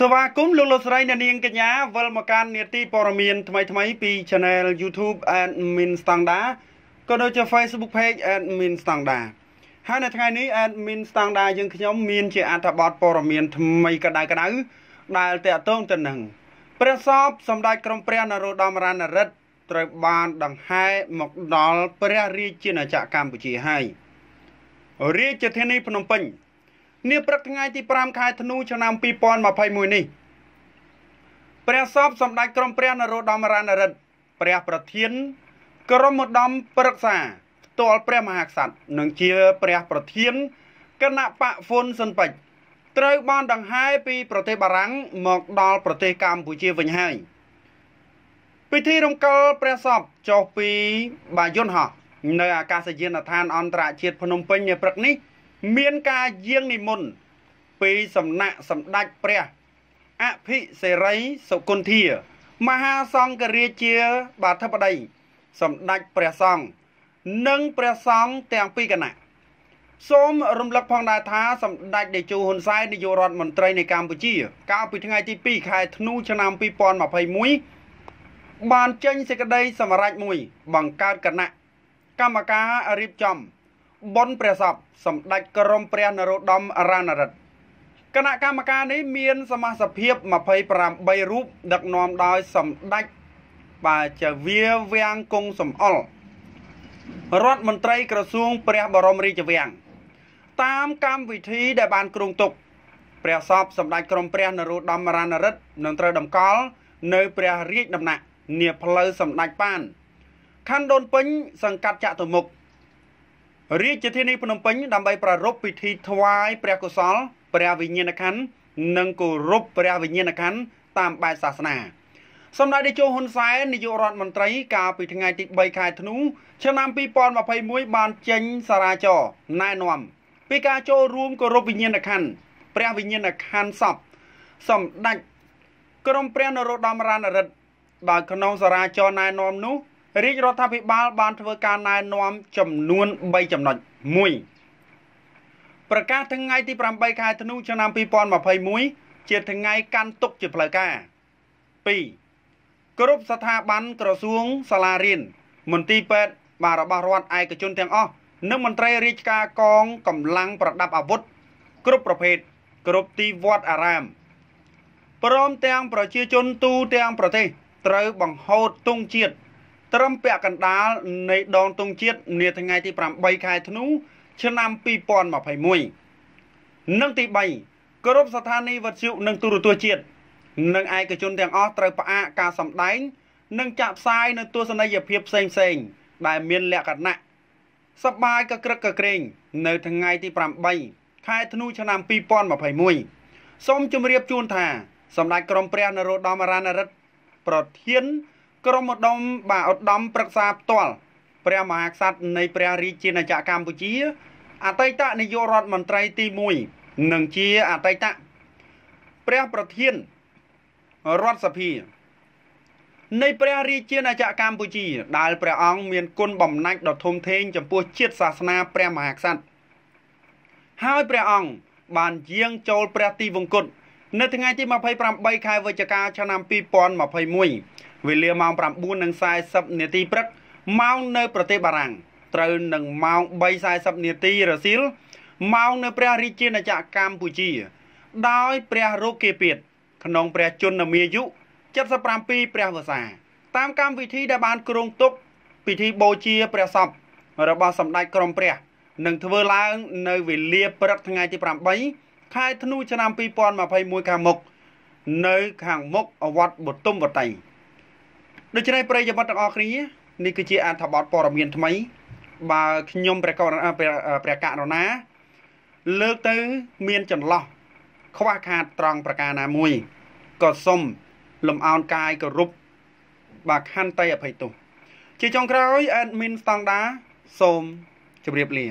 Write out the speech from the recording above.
ស្វាគមន៍លោកលោកស្រីអ្នកនាងកញ្ញាវិលមកកាន់នាទីព័ត៌មានថ្មីថ្មីពី Channel YouTube Admin Standard ក៏ដូចជា Facebook Page Admin Standard ហើយនៅថ្ងៃនេះ Admin Standard យើងខ្ញុំមានជាអត្ថបទព័ត៌មានថ្មីកដៅកដៅដែលតកតងទៅនឹងព្រះសពសម្ដេចក្រមព្រះនរោត្តមរណរដ្ឋត្រូវបានដង្ហែមកដល់ព្រះរាជាណាចក្រកម្ពុជាហើយរាជធានីភ្នំពេញនាព្រឹកថ្ងៃទី5ខែធ្នូឆ្នាំ2021នេះព្រះសពសម្ដេចក្រមព្រះនរោត្តមរណរដ្ឋព្រះប្រធាន ក្រមឧត្តមប្រឹក្សាផ្ទាល់ព្រះមហាក្សត្រនិងជាព្រះប្រធានគណៈបកហ្វុនស៊ិនពេជ្រត្រូវបានដង្ហែពី ប្រទេសបារាំងមកដល់ប្រទេសកម្ពុជាវិញហើយពិធីរំកិលព្រះសពចុះពី បាយន្តហោះនៅអាកាសយានដ្ឋានអន្តរជាតិភ្នំពេញនាព្រឹកនេះមានការយាងនិមន្តពីសំណាក់សម្ដេចព្រះអភិសេរីសុគន្ធា មហាសង្ឃរាជាបាធិបតី សម្ដេចព្រះសង្ឃនិងព្រះសង្ឃទាំងពីរគណៈសូមរំលឹកផងដែរថាសម្ដេចតេជោហ៊ុនសែននាយករដ្ឋមន្ត្រីនៃកម្ពុជាកាលពីថ្ងៃទី2ខែធ្នូឆ្នាំ2021បានចេញសេចក្តី សម្រេចមួយ បង្កើតគណៈកម្មការរៀបចំបុណ្យព្រះសពសម្ដេចក្រមព្រះនរោត្តមរណរដ្ឋគណៈកម្មការនេះមានសមាជិកភាព28រូបដឹកនាំដោយសម្ដេចបាទជាវាវាំងគង់សំអល់រដ្ឋមន្ត្រីក្រសួងព្រះបរមរាជវាំងតាមកម្មវិធីដែលបានគ្រោងទុកព្រះសពសម្ដេចក្រមព្រះនរោត្តមរណរដ្ឋនឹងត្រូវតម្កល់នៅព្រះរាជដំណាក់នាផ្លូវសម្ដេចបានខណ្ឌដូនពេញសង្កាត់ចតុមុខរាជធានីភ្នំពេញដើម្បីប្រារព្ធពិធីថ្វាយព្រះកុសលព្រះវិញ្ញាណក្ខន្ធនិងគោរពព្រះវិញ្ញាណក្ខន្ធតាមបែបសាសនាសម្ដេចតេជោហ៊ុនសែននាយករដ្ឋមន្ត្រីកាលពីថ្ងៃទី3ខែធ្នូឆ្នាំ2021បានចេញសារាចរណែនាំ ពីការចូលរួមគោរពវិញ្ញាណក្ខន្ធព្រះវិញ្ញាណក្ខន្ធសពសម្ដេចក្រមព្រះនរោត្តមរណរដ្ឋដោយក្នុង សារាចរណែនាំនោះរាជរដ្ឋាភិបាលបានធ្វើការណែនាំចំនួន3ចំណុច1ប្រកាសថ្ងៃទី8ខែធ្នូឆ្នាំ2021ជាថ្ងៃកាន់ទុកជាផ្លូវការ2គ្រប់ស្ថាប័នក្រសួងសាលារៀនមន្ទីរពេទ្យបារបស់រដ្ឋឯកជនទាំងអស់និងមន្ត្រីរាជការកងកម្លាំងប្រដាប់អាវុធគ្រប់ប្រភេទគ្រប់ទីវត្តអារាមព្រមទាំង ប្រជាជនទូទាំងប្រទេស ត្រូវបង្ហូតទង់ជាតិត្រឹមពាក់កណ្ដាលនៃដងទង់ជាតិនាថ្ងៃ ទី8ខែធ្នូឆ្នាំ2021និងទី3គ្រប់ស្ថានីយ៍វិទ្យុនិងទូរទស្សន៍ជាតិនិងឯកជនទាំងអស់ត្រូវផ្អាកការសម្ដែងនិងចាក់ផ្សាយនៅទស្សនីយភាពផ្សេងៗដែលមានលក្ខណៈសប្បាយកក្រឹកកក្រែងនៅថ្ងៃទី8ខែធ្នូឆ្នាំ2021សូមជម្រាបជូនថា សម្ដេចក្រមព្រះនរោត្តមរណរដ្ឋប្រធានក្រុមឧត្តមបាទឧត្តមប្រឹក្សាផ្ទាល់ព្រះមហាក្សត្រនៃព្រះរាជាណាចក្រកម្ពុជាអតីតនាយករដ្ឋមន្ត្រីទី1និងជាអតីតព្រះប្រធានរដ្ឋសភានៃព្រះរាជាណាចក្រកម្ពុជាដែលព្រះអង្គមានគុណបំណាច់ដ៏ធំធេង ចំពោះជាតិសាសនាព្រះមហាក្សត្រហើយព្រះអង្គបានយាង ចូលព្រះទីវង្គតនៅថ្ងៃទី28ខែវិច្ឆិកាឆ្នាំ2021វេលាម៉ោង9:40នាទីព្រឹក ម៉ោងនៅប្រទេសបារាំងត្រូវនឹងម៉ោង3:40នាទីរសៀលម៉ោងនៅព្រះរាជាណាចក្រកម្ពុជា ដោយព្រះរូបគេពៀតក្នុងព្រះជន្មាយុ77ព្រះវស្សា តាមកម្មវិធីដែលបានគ្រោងទុក ពិធីបូជាព្រះសពរបស់សម្ដេចក្រមព្រះនឹងធ្វើឡើងនៅវេលាព្រឹកថ្ងៃទី8ខែធ្នូឆ្នាំ2021ខាងមុខនៅខាងមុខវត្តបុទុមវតៃដូច្នេះប្រិយមិត្តទាំងអស់គ្នានេះគឺជាអត្ថបទព័ត៌មាន ថ្មីបើខ្ញុំព្រះករុណាព្រះករុណាលើកទៅមានចន្លោះខ្វះខាតត្រង់ប្រការណាមួយក៏សុំលំអោនកាយគោរពបាទខន្តីអភ័យទោសជាចុងក្រោយ admin ស្តង់ដាសូមជម្រាបលា